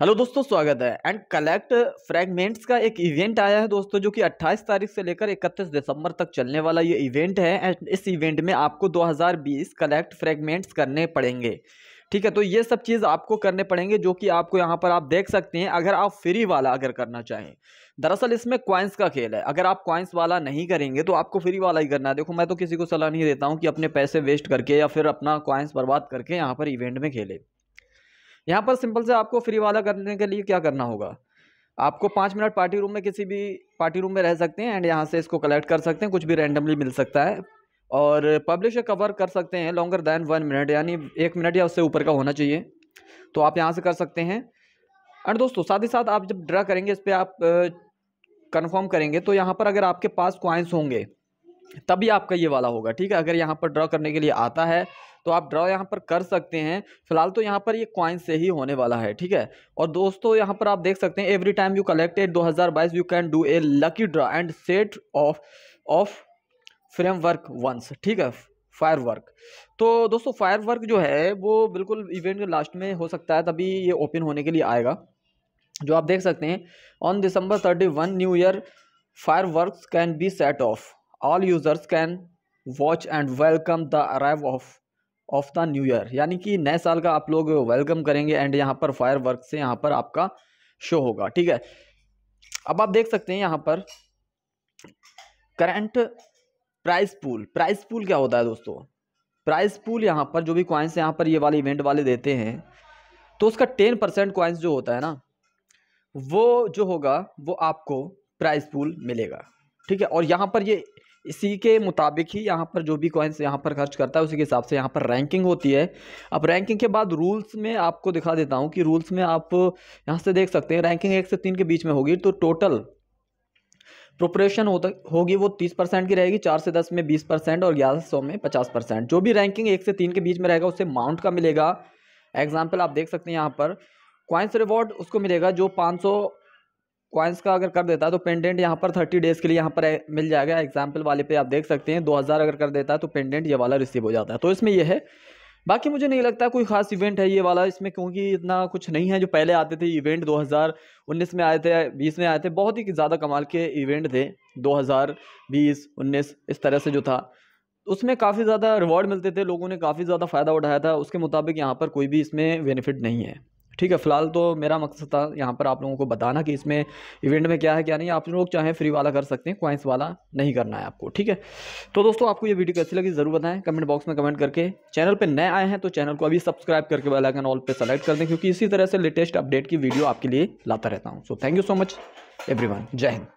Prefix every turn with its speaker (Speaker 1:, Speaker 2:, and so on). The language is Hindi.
Speaker 1: हेलो दोस्तों स्वागत है एंड कलेक्ट फ्रेगमेंट्स का एक इवेंट आया है दोस्तों जो कि 28 तारीख से लेकर 31 दिसंबर तक चलने वाला ये इवेंट है एंड इस इवेंट में आपको 2020 कलेक्ट फ्रेगमेंट्स करने पड़ेंगे ठीक है तो ये सब चीज़ आपको करने पड़ेंगे जो कि आपको यहाँ पर आप देख सकते हैं अगर आप फ्री वाला अगर करना चाहें दरअसल इसमें क्वाइंस का खेल है अगर आप क्वाइंस वाला नहीं करेंगे तो आपको फ्री वाला ही करना है देखो मैं तो किसी को सलाह नहीं देता हूँ कि अपने पैसे वेस्ट करके या फिर अपना क्वाइंस बर्बाद करके यहाँ पर इवेंट में खेले यहाँ पर सिंपल से आपको फ्री वाला करने के लिए क्या करना होगा आपको पाँच मिनट पार्टी रूम में किसी भी पार्टी रूम में रह सकते हैं एंड यहाँ से इसको कलेक्ट कर सकते हैं कुछ भी रैंडमली मिल सकता है और पब्लिश कवर कर सकते हैं लॉन्गर दैन वन मिनट यानी एक मिनट या उससे ऊपर का होना चाहिए तो आप यहाँ से कर सकते हैं एंड दोस्तों साथ ही साथ आप जब ड्रा करेंगे इस पर आप कन्फर्म करेंगे तो यहाँ पर अगर आपके पास क्वाइंस होंगे तभी आपका ये वाला होगा ठीक है अगर यहाँ पर ड्रॉ करने के लिए आता है तो आप ड्रॉ यहाँ पर कर सकते हैं फिलहाल तो यहाँ पर ये कॉइन से ही होने वाला है ठीक है और दोस्तों यहाँ पर आप देख सकते हैं every time you collected 2022 you can do a lucky draw and set off off framework once ठीक है फायर वर्क तो दोस्तों फायर वर्क जो है वो बिल्कुल इवेंट के लास्ट में हो सकता है तभी ये ओपन होने के लिए आएगा जो आप देख सकते हैं on December thirty one new year fire work can be set off all users can watch and welcome the arrive of of the new year यानी कि नए साल का आप लोग वेलकम करेंगे एंड यहाँ पर फायर वर्क से यहाँ पर आपका शो होगा ठीक है अब आप देख सकते हैं यहाँ पर current price pool price pool क्या होता है दोस्तों प्राइस पूल यहाँ पर जो भी क्वाइंस यहाँ पर ये वाले इवेंट वाले देते हैं तो उसका टेन परसेंट क्वाइंस जो होता है ना वो जो होगा वो आपको प्राइस पूल मिलेगा ठीक है और यहाँ पर ये इसी के मुताबिक ही यहाँ पर जो भी कॉइन्स यहाँ पर खर्च करता है उसी के हिसाब से यहाँ पर रैंकिंग होती है अब रैंकिंग के बाद रूल्स में आपको दिखा देता हूँ कि रूल्स में आप यहाँ से देख सकते हैं रैंकिंग एक से तीन के बीच में होगी तो टोटल प्रोपरेशन होता होगी वो तीस परसेंट की रहेगी चार से दस में बीस परसेंट और ग्यारह सौ में पचास परसेंट जो भी रैंकिंग एक से तीन के बीच में रहेगा उससे माउंट का मिलेगा एग्जाम्पल आप देख सकते हैं यहाँ पर क्वाइंस रिवॉर्ड उसको मिलेगा जो पाँच सौ क्वाइंस का अगर कर देता है तो पेंडेंट यहाँ पर थर्टी डेज़ के लिए यहाँ पर मिल जाएगा एग्जाम्पल वाले पे आप देख सकते हैं दो हज़ार अगर कर देता है तो पेंडेंट ये वाला रिसीव हो जाता है तो इसमें यह है बाकी मुझे नहीं लगता कोई खास इवेंट है ये वाला इसमें क्योंकि इतना कुछ नहीं है जो पहले आते थे इवेंट दो में आए थे बीस में आए थे बहुत ही ज़्यादा कमाल के इवेंट थे दो हज़ार इस तरह से जो था उसमें काफ़ी ज़्यादा रिवॉर्ड मिलते थे लोगों ने काफ़ी ज़्यादा फ़ायदा उठाया था उसके मुताबिक यहाँ पर कोई भी इसमें बेनिफिट नहीं है ठीक है फ़िलहाल तो मेरा मकसद था यहाँ पर आप लोगों को बताना कि इसमें इवेंट में क्या है क्या नहीं आप लोग चाहें फ्री वाला कर सकते हैं क्वाइंस वाला नहीं करना है आपको ठीक है तो दोस्तों आपको ये वीडियो कैसी लगी ज़रूर बताएं कमेंट बॉक्स में कमेंट करके चैनल पर नए आए हैं तो चैनल को अभी सब्सक्राइब करके बेलाइकन ऑल पर सेलेक्ट कर दें क्योंकि इसी तरह से लेटेस्ट अपडेट की वीडियो आपके लिए लाता रहता हूँ so thank you so much every जय हिंद